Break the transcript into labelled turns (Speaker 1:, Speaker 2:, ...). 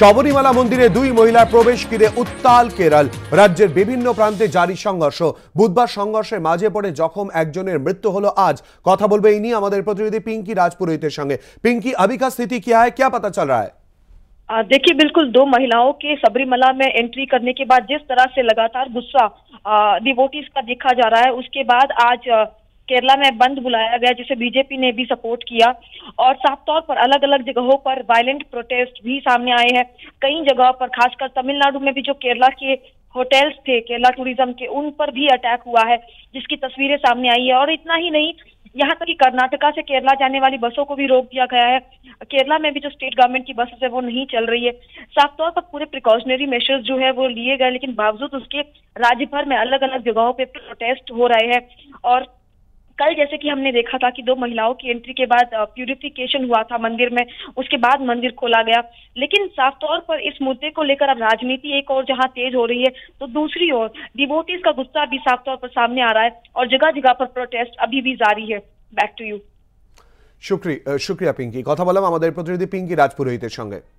Speaker 1: শবরীমালা মন্দিরে দুই মহিলার প্রবেশ কিরে উত্তাল কেরল রাজ্যের বিভিন্ন প্রান্তে জারি সংঘর্ষ বুধবার সংঘর্ষের মাঝে পড়ে জখম একজনের মৃত্যু হলো আজ কথা বলবে ইনি আমাদের প্রতিনিধি পিঙ্কি রাজপুরোহিতের সঙ্গে পিঙ্কি अभी স্থিতি स्थिति क्या है क्या पता चल रहा
Speaker 2: है देखिए बिल्कुल दो महिलाओं के सबरीमला में एंट्री करने के बाद जिस तरह से लगातार गुस्सा डिवोटीज केरला में बंद बुलाया गया जिसे बीजेपी ने भी सपोर्ट किया और साफ तौर पर अलग अलग जगहों पर वायलेंट प्रोटेस्ट भी सामने आए हैं कई जगहों पर खासकर तमिलनाडु में भी जो केरला के होटल्स थे केरला टूरिज्म के उन पर भी अटैक हुआ है जिसकी तस्वीरें सामने आई है और इतना ही नहीं यहाँ तक कि कर्नाटका से केरला जाने वाली बसों को भी रोक दिया गया है केरला में भी जो स्टेट गवर्नमेंट की बसेस है वो नहीं चल रही है साफ तौर पर पूरे प्रिकॉशनरी मेजर्स जो है वो लिए गए लेकिन बावजूद उसके राज्य भर में अलग अलग जगहों पे प्रोटेस्ट हो रहे हैं और कल जैसे कि हमने देखा था कि दो महिलाओं की एंट्री के बाद प्यूरिफिकेशन हुआ था मंदिर में उसके बाद मंदिर खोला गया लेकिन साफ तौर पर इस मुद्दे को लेकर अब राजनीति एक और जहां तेज हो रही है तो दूसरी ओर डिवोटीज का गुस्सा भी साफ तौर पर सामने आ रहा है और जगह जगह पर प्रोटेस्ट अभी भी जारी है बैक टू यू
Speaker 1: शुक्रिया शुक्रिया पिंकी कथा बल प्रतिनिधि पिंकी राजपुरोहित संगे